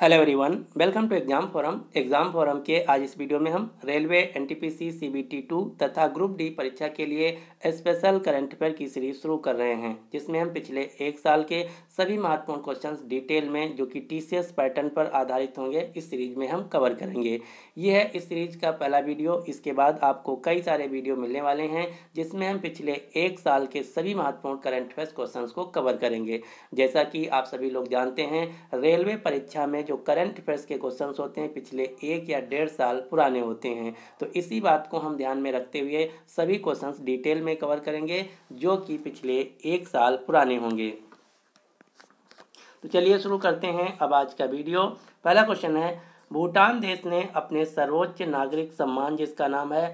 hello everyone welcome to exam forum exam forum के आज इस वीडियो में हम रेलवे एनटीपीसी सीबीटी टू तथा ग्रुप डी परीक्षा के लिए स्पेशल करंट अफेयर की सीरीज शुरू कर रहे हैं जिसमें हम पिछले एक साल के सभी महत्वपूर्ण क्वेश्चंस डिटेल में जो कि टीसीएस पैटर्न पर आधारित होंगे इस सीरीज में हम कवर करेंगे ये है इस सीरीज का पहला वीडियो इसके बाद आपको कई सारे वीडियो मिलने वाले हैं जिसमें हम पिछले एक साल के सभी महत्वपूर्ण करंट अफेयर्स क्वेश्चन को कवर करेंगे जैसा कि आप सभी लोग जानते हैं रेलवे परीक्षा में जो करंट अफेयर्स के क्वेश्चन होते हैं पिछले एक या डेढ़ साल पुराने होते हैं तो इसी बात को हम ध्यान में रखते हुए सभी क्वेश्चन डिटेल में कवर करेंगे जो कि पिछले एक साल पुराने होंगे तो चलिए शुरू करते हैं अब आज का वीडियो पहला क्वेश्चन है भूटान देश ने अपने सर्वोच्च नागरिक सम्मान जिसका नाम है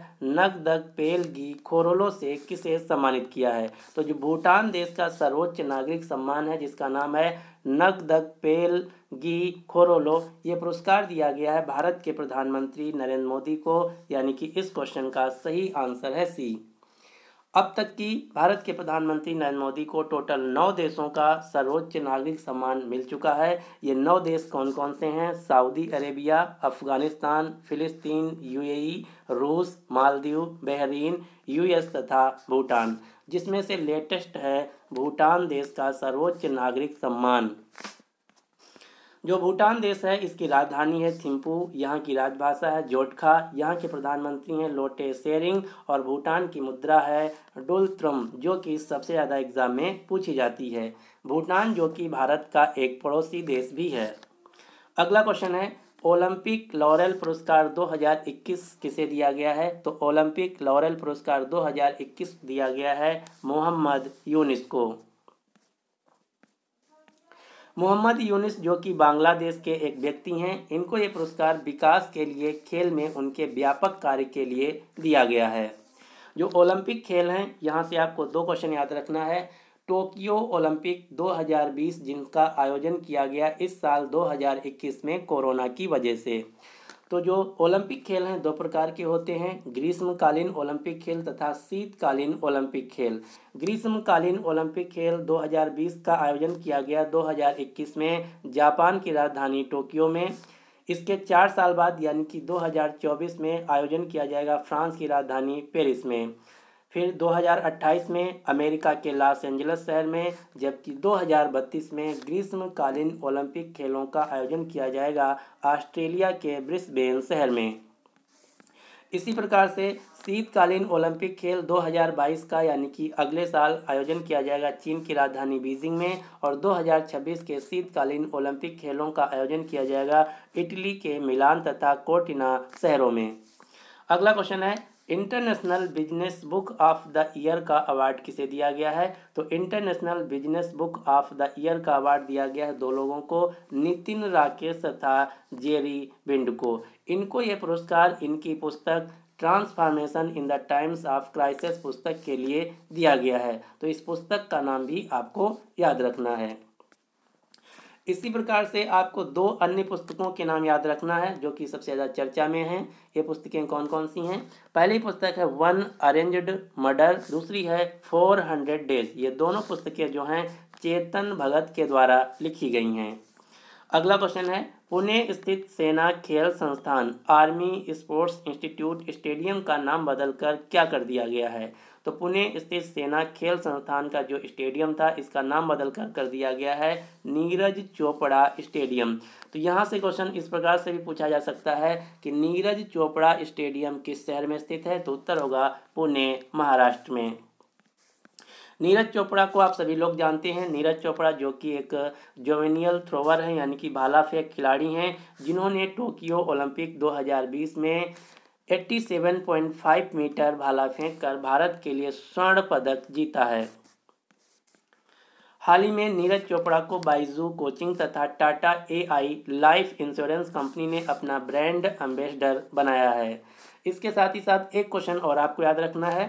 पेल गी खोरोलो से किसे सम्मानित किया है तो जो भूटान देश का सर्वोच्च नागरिक सम्मान है जिसका नाम है पेल गी खोरोलो ये पुरस्कार दिया गया है भारत के प्रधानमंत्री नरेंद्र मोदी को यानी कि इस क्वेश्चन का सही आंसर है सी अब तक की भारत के प्रधानमंत्री नरेंद्र मोदी को टोटल नौ देशों का सर्वोच्च नागरिक सम्मान मिल चुका है ये नौ देश कौन कौन से हैं सऊदी अरेबिया अफगानिस्तान फिलिस्तीन यूएई, रूस मालदीव बहरीन यूएस तथा भूटान जिसमें से लेटेस्ट है भूटान देश का सर्वोच्च नागरिक सम्मान जो भूटान देश है इसकी राजधानी है थिम्पू यहाँ की राजभाषा है जोटखा यहाँ के प्रधानमंत्री हैं लोटे सेरिंग और भूटान की मुद्रा है डोलत्रम जो कि सबसे ज़्यादा एग्जाम में पूछी जाती है भूटान जो कि भारत का एक पड़ोसी देश भी है अगला क्वेश्चन है ओलंपिक लॉरेल पुरस्कार 2021 किसे दिया गया है तो ओलंपिक लॉरेल पुरस्कार 2021 दिया गया है मोहम्मद यूनिस को मोहम्मद यूनिस जो कि बांग्लादेश के एक व्यक्ति हैं इनको ये पुरस्कार विकास के लिए खेल में उनके व्यापक कार्य के लिए दिया गया है जो ओलंपिक खेल हैं यहाँ से आपको दो क्वेश्चन याद रखना है टोक्यो ओलंपिक 2020 जिनका आयोजन किया गया इस साल 2021 में कोरोना की वजह से तो जो ओलंपिक खेल हैं दो प्रकार के होते हैं ग्रीष्मकालीन ओलंपिक खेल तथा शीतकालीन ओलंपिक खेल ग्रीष्मकालीन ओलंपिक खेल 2020 का आयोजन किया गया 2021 में जापान की राजधानी टोक्यो में इसके चार साल बाद यानी कि 2024 में आयोजन किया जाएगा फ्रांस की राजधानी पेरिस में फिर 2028 में अमेरिका के लॉस एंजलस शहर में जबकि 2032 में ग्रीष्मकालीन ओलंपिक खेलों का आयोजन किया जाएगा ऑस्ट्रेलिया के ब्रिस्बेन शहर में इसी प्रकार से शीतकालीन ओलंपिक खेल 2022 का यानी कि अगले साल आयोजन किया जाएगा चीन की राजधानी बीजिंग में और 2026 के शीतकालीन ओलंपिक खेलों का आयोजन किया जाएगा इटली के मिलान तथा कोटिना शहरों में अगला क्वेश्चन है international business book of the year का अवार्ड किसे दिया गया है तो international business book of the year का अवार्ड दिया गया है दो लोगों को नितिन राकेश तथा जेरी बिंड को इनको ये पुरस्कार इनकी पुस्तक transformation in the times of crisis पुस्तक के लिए दिया गया है तो इस पुस्तक का नाम भी आपको याद रखना है इसी प्रकार से आपको दो अन्य पुस्तकों के नाम याद रखना है जो कि सबसे ज़्यादा चर्चा में हैं ये पुस्तकें कौन कौन सी हैं पहली पुस्तक है वन अरेंज्ड मर्डर दूसरी है फोर हंड्रेड डेज ये दोनों पुस्तकें जो हैं चेतन भगत के द्वारा लिखी गई हैं अगला क्वेश्चन है पुणे स्थित सेना खेल संस्थान आर्मी स्पोर्ट्स इंस्टीट्यूट स्टेडियम का नाम बदलकर क्या कर दिया गया है तो पुणे स्थित सेना खेल संस्थान का जो स्टेडियम था इसका नाम बदलकर कर दिया गया है नीरज चोपड़ा स्टेडियम तो यहाँ से क्वेश्चन इस प्रकार से भी पूछा जा सकता है कि नीरज चोपड़ा स्टेडियम किस शहर में स्थित है तो उत्तर होगा पुणे महाराष्ट्र में नीरज चोपड़ा को आप सभी लोग जानते हैं नीरज चोपड़ा जो कि एक जोवेनियल थ्रोवर हैं यानी कि भाला फेंक खिलाड़ी हैं जिन्होंने टोक्यो ओलंपिक 2020 में 87.5 मीटर भाला फेंक कर भारत के लिए स्वर्ण पदक जीता है हाल ही में नीरज चोपड़ा को बाइजू कोचिंग तथा Tata AI life insurance company ने अपना ब्रांड एम्बेसडर बनाया है इसके साथ ही साथ एक क्वेश्चन और आपको याद रखना है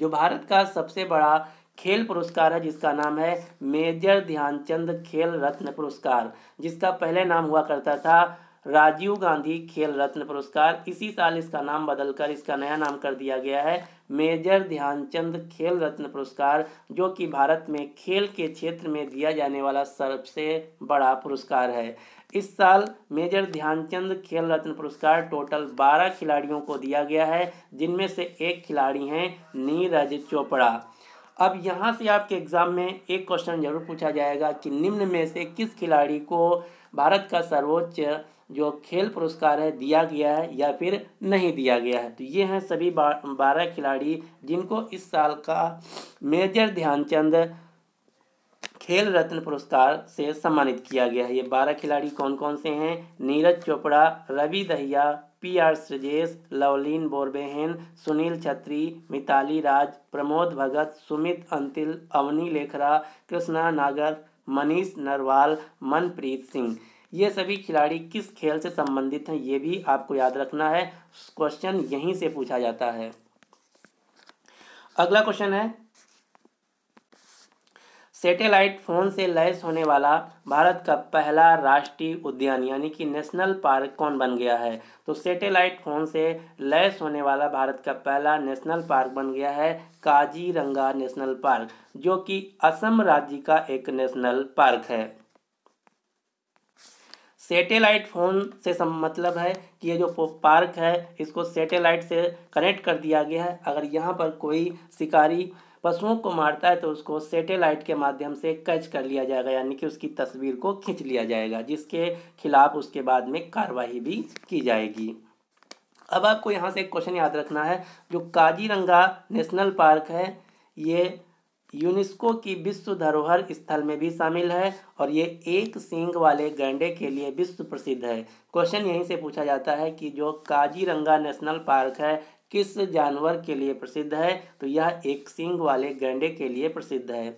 जो भारत का सबसे बड़ा खेल पुरस्कार है जिसका नाम है मेजर ध्यानचंद खेल रत्न पुरस्कार जिसका पहले नाम हुआ करता था राजीव गांधी खेल रत्न पुरस्कार इसी साल इसका नाम बदलकर इसका नया नाम कर दिया गया है मेजर ध्यानचंद खेल रत्न पुरस्कार जो कि भारत में खेल के क्षेत्र में दिया जाने वाला सबसे बड़ा पुरस्कार है इस साल मेजर ध्यानचंद खेल रत्न पुरस्कार टोटल 12 खिलाड़ियों को दिया गया है जिनमें से एक खिलाड़ी हैं नीरज चोपड़ा अब यहाँ से आपके एग्ज़ाम में एक क्वेश्चन जरूर पूछा जाएगा कि निम्न में से किस खिलाड़ी को भारत का सर्वोच्च जो खेल पुरस्कार है दिया गया है या फिर नहीं दिया गया है तो ये हैं सभी बारह खिलाड़ी जिनको इस साल का मेजर ध्यानचंद खेल रत्न पुरस्कार से सम्मानित किया गया है ये बारह खिलाड़ी कौन कौन से हैं नीरज चोपड़ा रवि दहिया पी आर सृजेश लवलीन बोरबेहन सुनील छत्री मिताली राज प्रमोद भगत सुमित अंतिल अवनी लेखरा कृष्णा नागर मनीष नरवाल मनप्रीत सिंह ये सभी खिलाड़ी किस खेल से संबंधित हैं ये भी आपको याद रखना है क्वेश्चन यहीं से पूछा जाता है अगला क्वेश्चन है सैटेलाइट फोन से लैस होने वाला भारत का पहला राष्ट्रीय उद्यान यानी कि नेशनल पार्क कौन बन गया है तो सैटेलाइट फोन से लैस होने वाला भारत का पहला नेशनल पार्क बन गया है काजीरंगा नेशनल पार्क जो कि असम राज्य का एक नेशनल पार्क है सेटेलाइट फ़ोन से सम मतलब है कि ये जो पार्क है इसको सेटेलाइट से कनेक्ट कर दिया गया है अगर यहाँ पर कोई शिकारी पशुओं को मारता है तो उसको सेटेलाइट के माध्यम से कैच कर लिया जाएगा यानी कि उसकी तस्वीर को खींच लिया जाएगा जिसके खिलाफ उसके बाद में कार्रवाई भी की जाएगी अब आपको यहाँ से एक क्वेश्चन याद रखना है जो काजीरंगा नेशनल पार्क है ये यूनेस्को की विश्व धरोहर स्थल में भी शामिल है और ये एक सींग वाले गैंडे के लिए विश्व प्रसिद्ध है क्वेश्चन यहीं से पूछा जाता है कि जो काजीरंगा नेशनल पार्क है किस जानवर के लिए प्रसिद्ध है तो यह एक सींग वाले गैंडे के लिए प्रसिद्ध है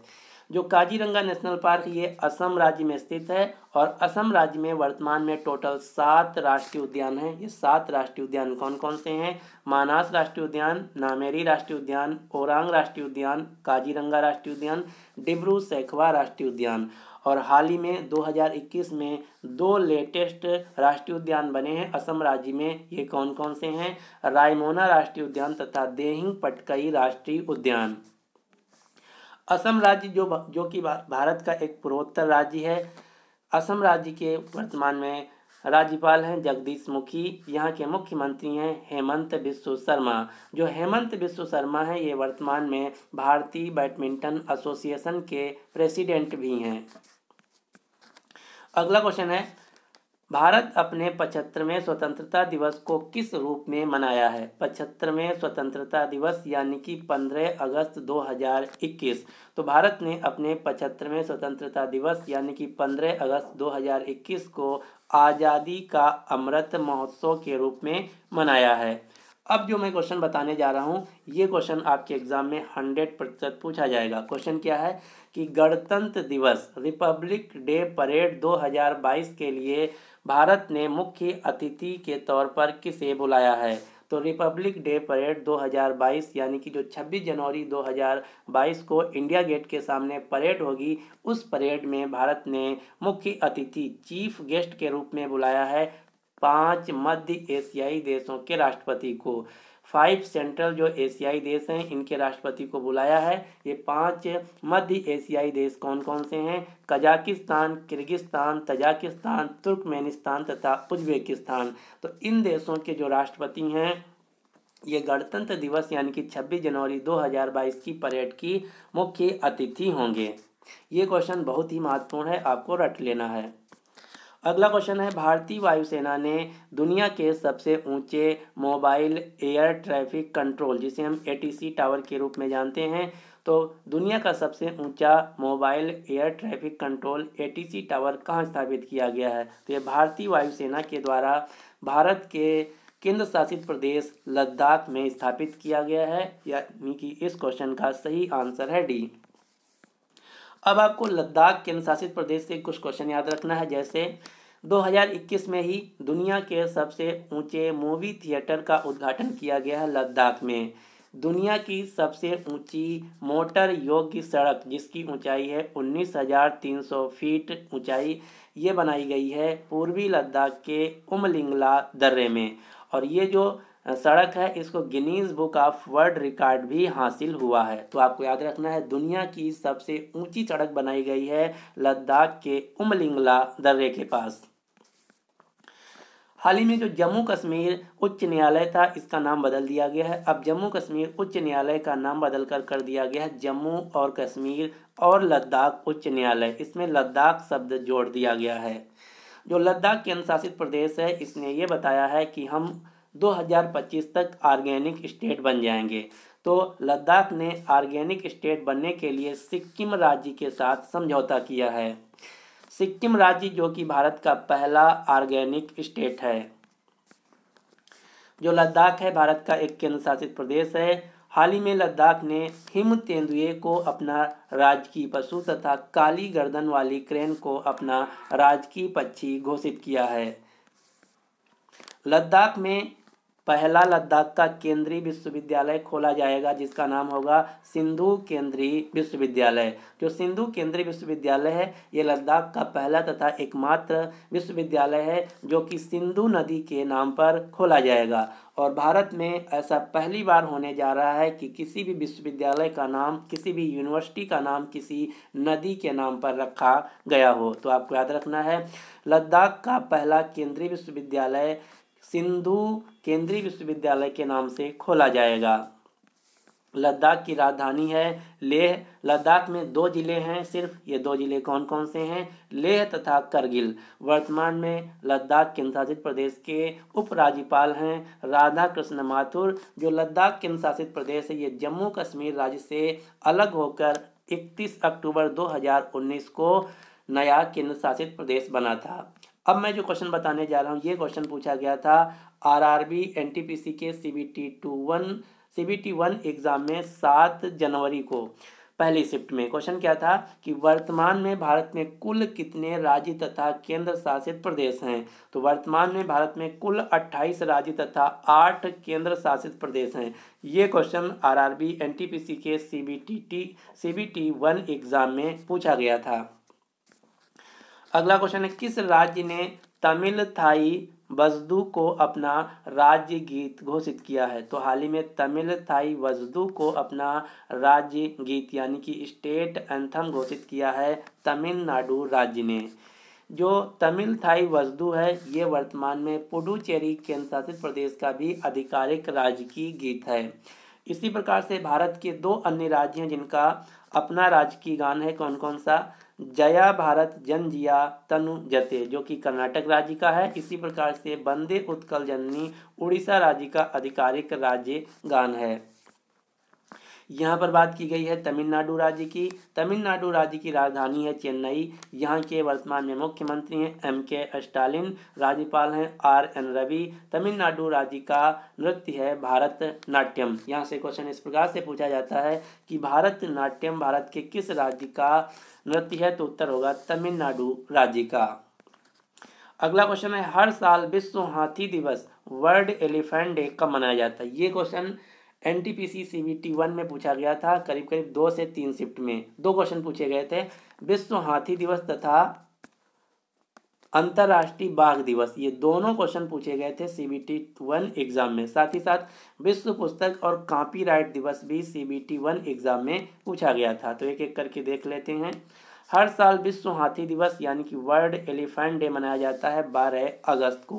जो काजीरंगा नेशनल पार्क ये असम राज्य में स्थित है और असम राज्य में वर्तमान में टोटल सात राष्ट्रीय उद्यान हैं ये सात राष्ट्रीय उद्यान कौन कौन से हैं मानास राष्ट्रीय उद्यान नामेरी राष्ट्रीय उद्यान ओरांग राष्ट्रीय उद्यान काजीरंगा राष्ट्रीय उद्यान डिब्रू सैखवा राष्ट्रीय उद्यान और हाल ही में 2021 में दो लेटेस्ट राष्ट्रीय उद्यान बने हैं असम राज्य में ये कौन कौन से हैं रायमोना राष्ट्रीय उद्यान तथा देहिंग पटकई राष्ट्रीय उद्यान असम राज्य जो जो कि भारत का एक पूर्वोत्तर राज्य है असम राज्य के वर्तमान में राज्यपाल हैं जगदीश मुखी यहाँ के मुख्यमंत्री हैं हेमंत विश्व शर्मा जो हेमंत विश्व शर्मा हैं ये वर्तमान में भारतीय बैडमिंटन एसोसिएशन के प्रेसिडेंट भी हैं अगला क्वेश्चन है भारत अपने पचहत्तरवें स्वतंत्रता दिवस को किस रूप में मनाया है पचहत्तरवें स्वतंत्रता दिवस यानी कि 15 अगस्त 2021 तो भारत ने अपने पचहत्तरवें स्वतंत्रता दिवस यानी कि 15 अगस्त 2021 को आज़ादी का अमृत महोत्सव के रूप में मनाया है अब जो मैं क्वेश्चन बताने जा रहा हूँ ये क्वेश्चन आपके एग्जाम में हंड्रेड प्रतिशत पूछा जाएगा क्वेश्चन क्या है कि गणतंत्र दिवस रिपब्लिक डे परेड 2022 के लिए भारत ने मुख्य अतिथि के तौर पर किसे बुलाया है तो रिपब्लिक डे परेड 2022 यानी कि जो 26 जनवरी 2022 को इंडिया गेट के सामने परेड होगी उस परेड में भारत ने मुख्य अतिथि चीफ गेस्ट के रूप में बुलाया है पांच मध्य एशियाई देशों के राष्ट्रपति को फाइव सेंट्रल जो एशियाई देश हैं इनके राष्ट्रपति को बुलाया है ये पांच मध्य एशियाई देश कौन कौन से हैं कजाकिस्तान किर्गिस्तान तजाकिस्तान तुर्कमेनिस्तान तथा उज्बेकिस्तान तो इन देशों के जो राष्ट्रपति हैं ये गणतंत्र दिवस यानी कि 26 जनवरी 2022 की परेड की मुख्य अतिथि होंगे ये क्वेश्चन बहुत ही महत्वपूर्ण है आपको रट लेना है अगला क्वेश्चन है भारतीय वायुसेना ने दुनिया के सबसे ऊंचे मोबाइल एयर ट्रैफिक कंट्रोल जिसे हम एटीसी टावर के रूप में जानते हैं तो दुनिया का सबसे ऊंचा mobile air traffic control ATC tower कहाँ स्थापित किया गया है तो ये भारतीय वायुसेना के द्वारा भारत के केंद्र शासित प्रदेश लद्दाख में स्थापित किया गया है यानी कि इस क्वेश्चन का सही आंसर है डी अब आपको लद्दाख अनुशासित प्रदेश से कुछ क्वेश्चन याद रखना है जैसे 2021 में ही दुनिया के सबसे ऊंचे मूवी थिएटर का उद्घाटन किया गया है लद्दाख में दुनिया की सबसे ऊंची मोटर योग्य सड़क जिसकी ऊंचाई है 19,300 फीट ऊंचाई ये बनाई गई है पूर्वी लद्दाख के उमलिंगला दर्रे में और ये जो सड़क है इसको Guinness book of world record भी हासिल हुआ है तो आपको याद रखना है दुनिया की सबसे ऊंची सड़क बनाई गई है लद्दाख के उमलिंगला दर्रे के पास हाल ही में जो जम्मू कश्मीर उच्च न्यायालय था इसका नाम बदल दिया गया है अब जम्मू कश्मीर उच्च न्यायालय का नाम बदल कर कर दिया गया है जम्मू और कश्मीर और लद्दाख उच्च न्यायालय इसमें लद्दाख शब्द जोड़ दिया गया है जो लद्दाख केंद्र शासित प्रदेश है इसने ये बताया है कि हम 2025 तक ऑर्गेनिक स्टेट बन जाएंगे तो लद्दाख ने ऑर्गेनिक स्टेट बनने के लिए सिक्किम राज्य के साथ समझौता किया है सिक्किम राज्य जो कि भारत का पहला ऑर्गेनिक स्टेट है जो लद्दाख है भारत का एक केंद्र शासित प्रदेश है हाल ही में लद्दाख ने हिम तेंदुए को अपना राजकीय पशु तथा काली गर्दन वाली क्रेन को अपना राजकीय पक्षी घोषित किया है लद्दाख में पहला लद्दाख का केंद्रीय विश्वविद्यालय खोला जाएगा जिसका नाम होगा सिंधु केंद्रीय विश्वविद्यालय जो सिंधु केंद्रीय विश्वविद्यालय है ये लद्दाख का पहला तथा एकमात्र विश्वविद्यालय है जो कि सिंधु नदी के नाम पर खोला जाएगा और भारत में ऐसा पहली बार होने जा रहा है कि किसी भी विश्वविद्यालय का नाम किसी भी यूनिवर्सिटी का नाम किसी नदी के नाम पर रखा गया हो तो आपको याद रखना है लद्दाख का पहला केंद्रीय विश्वविद्यालय सिंधु केंद्रीय विश्वविद्यालय के नाम से खोला जाएगा लद्दाख की राजधानी है लेह लद्दाख में दो ज़िले हैं सिर्फ ये दो ज़िले कौन कौन से हैं लेह तथा करगिल वर्तमान में लद्दाख केंद्र शासित प्रदेश के उपराज्यपाल हैं राधा कृष्ण माथुर जो लद्दाख केंद्र शासित प्रदेश है ये जम्मू कश्मीर राज्य से अलग होकर 31 अक्टूबर 2019 को नया केंद्र शासित प्रदेश बना था अब मैं जो क्वेश्चन बताने जा रहा हूँ ये क्वेश्चन पूछा गया था आरआरबी एनटीपीसी के CBT two one CBT one exam में सात जनवरी को पहली शिफ्ट में क्वेश्चन क्या था कि वर्तमान में भारत में कुल कितने राज्य तथा केंद्र शासित प्रदेश हैं तो वर्तमान में भारत में कुल अट्ठाईस राज्य तथा आठ केंद्र शासित प्रदेश हैं ये क्वेश्चन आरआरबी एनटीपीसी के सीबीटी सीबीटी वन एग्ज़ाम में पूछा गया था अगला क्वेश्चन है किस राज्य ने तमिल थाई वजदू को अपना राज्य गीत घोषित किया है तो हाल ही में तमिल थाई वजदू को अपना राज्य गीत यानी कि स्टेट एंथम घोषित किया है तमिलनाडु राज्य ने जो तमिल थाई वजदू है ये वर्तमान में पुडुचेरी केंद्र शासित प्रदेश का भी आधिकारिक राज्य की गीत है इसी प्रकार से भारत के दो अन्य राज्य हैं जिनका अपना राजकीय गान है कौन कौन सा जया भारत जनजिया तनु जते जो कि कर्नाटक राज्य का है इसी प्रकार से वंदे उत्कल जननी उड़ीसा राज्य का आधिकारिक राज्य गान है यहाँ पर बात की गई है तमिलनाडु राज्य की तमिलनाडु राज्य की राजधानी है चेन्नई यहाँ के वर्तमान में मुख्यमंत्री हैं एम के स्टालिन राज्यपाल हैं आर एन रवि तमिलनाडु राज्य का नृत्य है भारत नाट्यम यहाँ से क्वेश्चन इस प्रकार से पूछा जाता है कि भारत नाट्यम भारत के किस राज्य का नृत्य है तो उत्तर होगा तमिलनाडु राज्य का अगला क्वेश्चन है हर साल विश्व हाथी दिवस वर्ल्ड एलिफेंट डे कब मनाया जाता है ये question N T P C C B T one में पूछा गया था करीब करीब दो से तीन शिफ्ट में दो क्वेश्चन पूछे गए थे विश्व हाथी दिवस तथा अंतर्राष्ट्रीय बाघ दिवस ये दोनों क्वेश्चन पूछे गए थे C B T one exam में साथ ही साथ विश्व पुस्तक और राइट दिवस भी C B T one exam में पूछा गया था तो एक एक करके देख लेते हैं हर साल विश्व हाथी दिवस यानी कि वर्ल्ड एलिफेंट डे मनाया जाता है 12 अगस्त को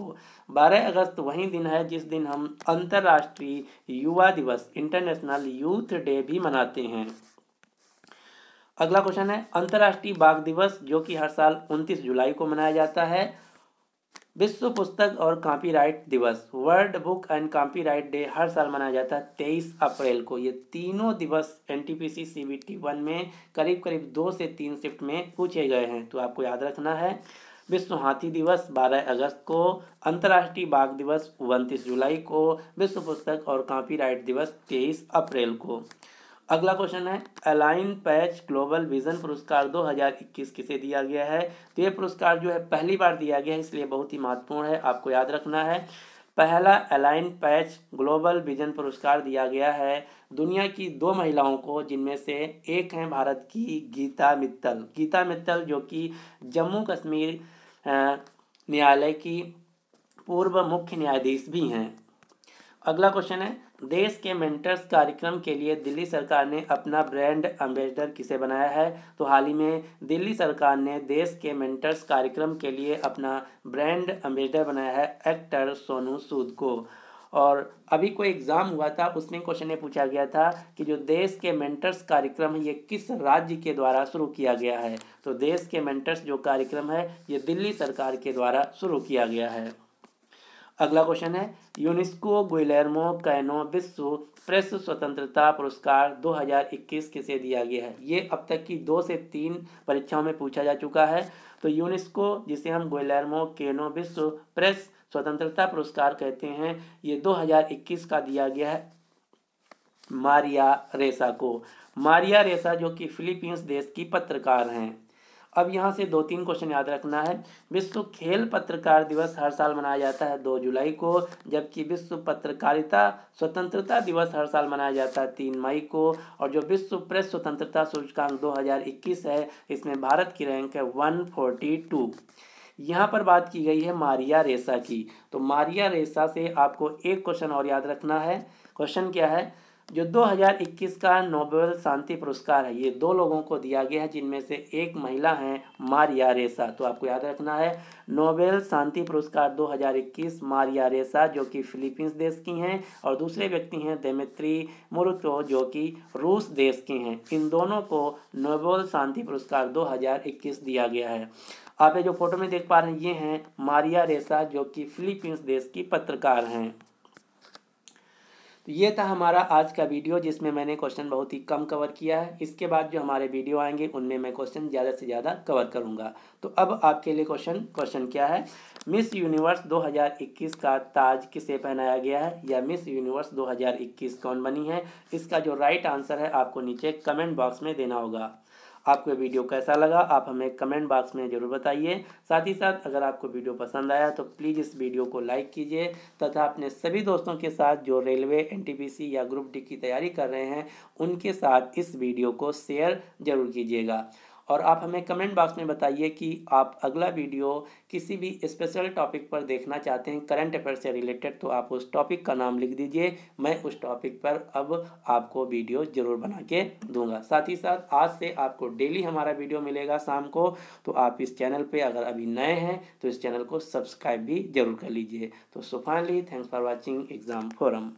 12 अगस्त वही दिन है जिस दिन हम अंतर्राष्ट्रीय युवा दिवस इंटरनेशनल यूथ डे भी मनाते हैं अगला क्वेश्चन है अंतर्राष्ट्रीय बाघ दिवस जो कि हर साल 29 जुलाई को मनाया जाता है विश्व पुस्तक और कॉपीराइट दिवस world book and copyright day हर साल मनाया जाता है तेईस अप्रैल को ये तीनों दिवस N T P C C B T one में करीब करीब दो से तीन शिफ्ट में पूछे गए हैं तो आपको याद रखना है विश्व हाथी दिवस 12 अगस्त को अंतर्राष्ट्रीय बाघ दिवस उनतीस जुलाई को विश्व पुस्तक और कॉपीराइट दिवस 23 अप्रैल को अगला क्वेश्चन है अलाइन पैच ग्लोबल विजन पुरस्कार 2021 किसे दिया गया है तो ये पुरस्कार जो है पहली बार दिया गया है इसलिए बहुत ही महत्वपूर्ण है आपको याद रखना है पहला अलाइन पैच ग्लोबल विजन पुरस्कार दिया गया है दुनिया की दो महिलाओं को जिनमें से एक हैं भारत की गीता मित्तल गीता मित्तल जो कि जम्मू कश्मीर न्यायालय की पूर्व मुख्य न्यायाधीश भी हैं अगला क्वेश्चन है देश के मेंटर्स कार्यक्रम के लिए दिल्ली सरकार ने अपना ब्रांड एम्बेसडर किसे बनाया है तो हाल ही में दिल्ली सरकार ने देश के मेंटर्स कार्यक्रम के लिए अपना ब्रांड एम्बेसडर बनाया है एक्टर सोनू सूद को और अभी कोई एग्ज़ाम हुआ था उसमें क्वेश्चन ये पूछा गया था कि जो देश के मेंटर्स कार्यक्रम है ये किस राज्य के द्वारा शुरू किया गया है तो देश के मेंटर्स जो कार्यक्रम है ये दिल्ली सरकार के द्वारा शुरू किया गया है अगला क्वेश्चन है यूनेस्को गुलेरमो कैनो विश्व प्रेस स्वतंत्रता पुरस्कार 2021 किसे दिया गया है ये अब तक की दो से तीन परीक्षाओं में पूछा जा चुका है तो यूनेस्को जिसे हम गुलेरमो कैनो विश्व प्रेस स्वतंत्रता पुरस्कार कहते हैं ये 2021 का दिया गया है मारिया रेसा को मारिया रेसा जो कि फिलीपींस देश की पत्रकार हैं अब यहाँ से दो तीन क्वेश्चन याद रखना है विश्व खेल पत्रकार दिवस हर साल मनाया जाता है दो जुलाई को जबकि विश्व पत्रकारिता स्वतंत्रता दिवस हर साल मनाया जाता है तीन मई को और जो विश्व प्रेस स्वतंत्रता सूचकांक 2021 है इसमें भारत की रैंक है 142 यहाँ पर बात की गई है मारिया रेसा की तो मारिया रेसा से आपको एक क्वेश्चन और याद रखना है क्वेश्चन क्या है जो 2021 का नोबेल शांति पुरस्कार है ये दो लोगों को दिया गया है जिनमें से एक महिला हैं मारिया रेसा तो आपको याद रखना है नोबेल शांति पुरस्कार 2021 मारिया रेसा जो कि फिलीपींस देश की हैं और दूसरे व्यक्ति हैं देमित्री मुरुतो जो कि रूस देश की हैं इन दोनों को नोबेल शांति पुरस्कार 2021 दिया गया है आप ये जो फोटो में देख पा रहे हैं ये हैं मारिया रेसा जो कि फिलीपींस देश की पत्रकार हैं तो ये था हमारा आज का वीडियो जिसमें मैंने क्वेश्चन बहुत ही कम कवर किया है इसके बाद जो हमारे वीडियो आएंगे उनमें मैं क्वेश्चन ज़्यादा से ज़्यादा कवर करूँगा तो अब आपके लिए क्वेश्चन क्वेश्चन क्या है मिस यूनिवर्स 2021 का ताज किसे पहनाया गया है या मिस यूनिवर्स 2021 कौन बनी है इसका जो राइट आंसर है आपको नीचे कमेंट बॉक्स में देना होगा आपको वीडियो कैसा लगा आप हमें कमेंट बॉक्स में ज़रूर बताइए साथ ही साथ अगर आपको वीडियो पसंद आया तो प्लीज़ इस वीडियो को लाइक कीजिए तथा अपने सभी दोस्तों के साथ जो रेलवे एन या ग्रुप डी की तैयारी कर रहे हैं उनके साथ इस वीडियो को शेयर ज़रूर कीजिएगा और आप हमें कमेंट बॉक्स में बताइए कि आप अगला वीडियो किसी भी स्पेशल टॉपिक पर देखना चाहते हैं करंट अफेयर से रिलेटेड तो आप उस टॉपिक का नाम लिख दीजिए मैं उस टॉपिक पर अब आपको वीडियो ज़रूर बना के दूंगा साथ ही साथ आज से आपको डेली हमारा वीडियो मिलेगा शाम को तो आप इस चैनल पर अगर अभी नए हैं तो इस चैनल को सब्सक्राइब भी जरूर कर लीजिए तो so finally thanks for watching exam forum